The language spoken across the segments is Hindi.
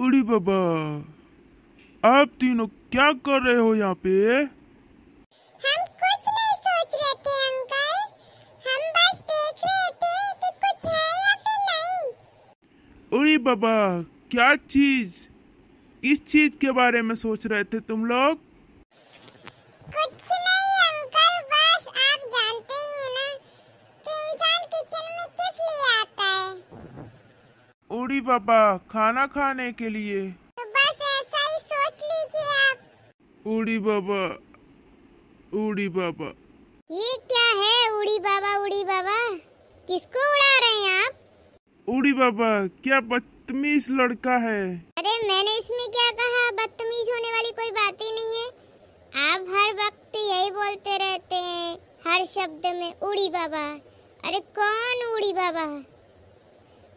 उड़ी बाबा आप तीनों क्या कर रहे हो यहाँ पे हम कुछ नहीं सोच रहे थे अंकल हम बस देख रहे थे कि कुछ है या फिर नहीं उड़ी बाबा क्या चीज किस चीज के बारे में सोच रहे थे तुम लोग छोड़ी पापा खाना खाने के लिए तो बस ऐसा ही सोच लीजिए आप उड़ी बाबा उड़ी बाबा ये क्या है उड़ी बाबा उड़ी बाबा किसको उड़ा रहे हैं आप उड़ी बाबा क्या बदतमीज लड़का है अरे मैंने इसमें क्या कहा बदतमीज होने वाली कोई बात ही नहीं है आप हर वक्त यही बोलते रहते हैं हर शब्द में उड़ी बाबा अरे कौन उड़ी बाबा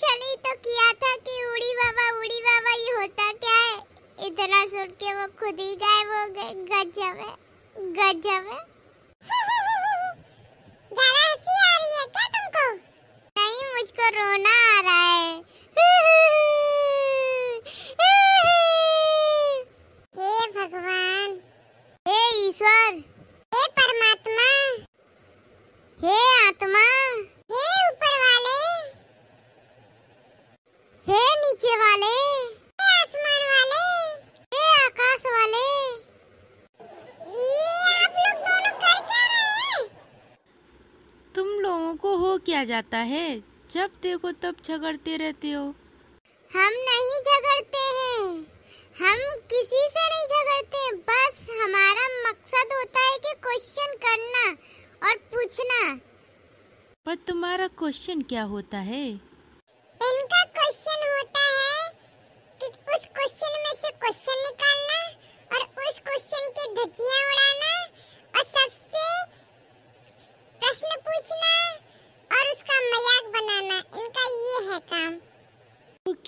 शनि तो किया था कि उड़ी बाबा उड़ी बाबा ये होता क्या है इतना सुन के वो खुद ही गए वो गजब है गजब है ज्यादा हंसी आ रही है क्या तुमको नहीं मुझको रोना क्या जाता है जब देखो तब झगड़ते रहते हो हम नहीं झगड़ते हैं हम किसी से नहीं झगड़ते बस हमारा मकसद होता है कि क्वेश्चन करना और पूछना पर तुम्हारा क्वेश्चन क्या होता है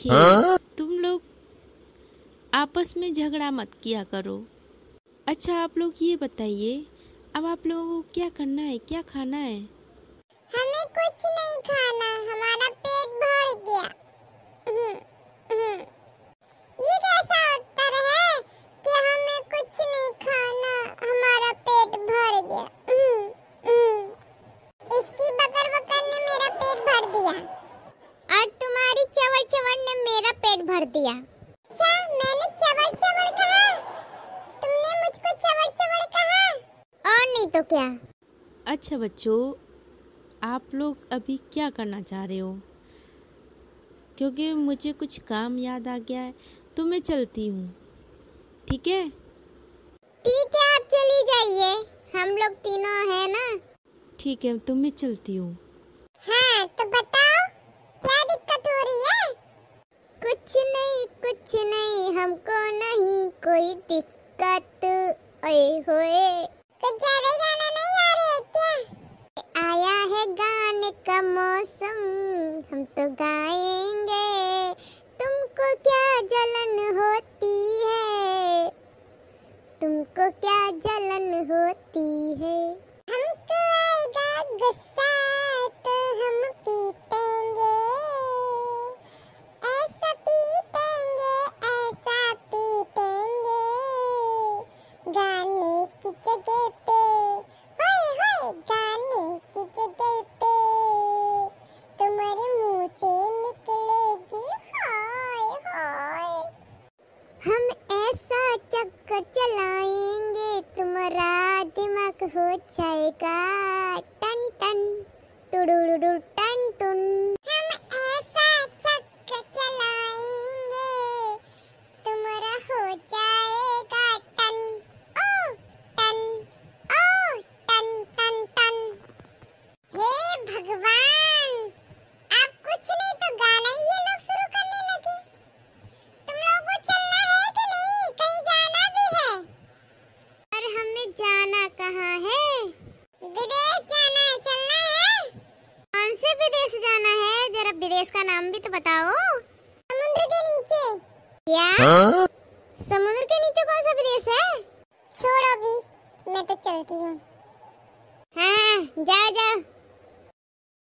देखिए हाँ? तुम लोग आपस में झगड़ा मत किया करो अच्छा आप लोग ये बताइए अब आप लोगों को क्या करना है क्या खाना है मेरा पेट भर दिया मैंने चबड़ चबड़ कहा तुमने मुझको चबड़ चबड़ कहा और नहीं तो क्या अच्छा बच्चों आप लोग अभी क्या करना चाह रहे हो क्योंकि मुझे कुछ काम याद आ गया है तो मैं चलती हूँ ठीक है ठीक है आप चली जाइए हम लोग तीनों हैं ना ठीक है तो मैं चलती हूँ हाँ तो बता हमको नहीं कोई दिक्कत ओए होए कुछ तो ज्यादा गाना नहीं गा रहे क्या आया है गाने का मौसम हम तो गाएंगे तुमको क्या जलन होती है तुमको क्या जलन होती है cứ hứa chạy cả tan tan tu đu đu đu हाँ? समुद्र के नीचे कौन सा विदेश है छोड़ो भी मैं तो चलती हूँ हाँ जा, जाओ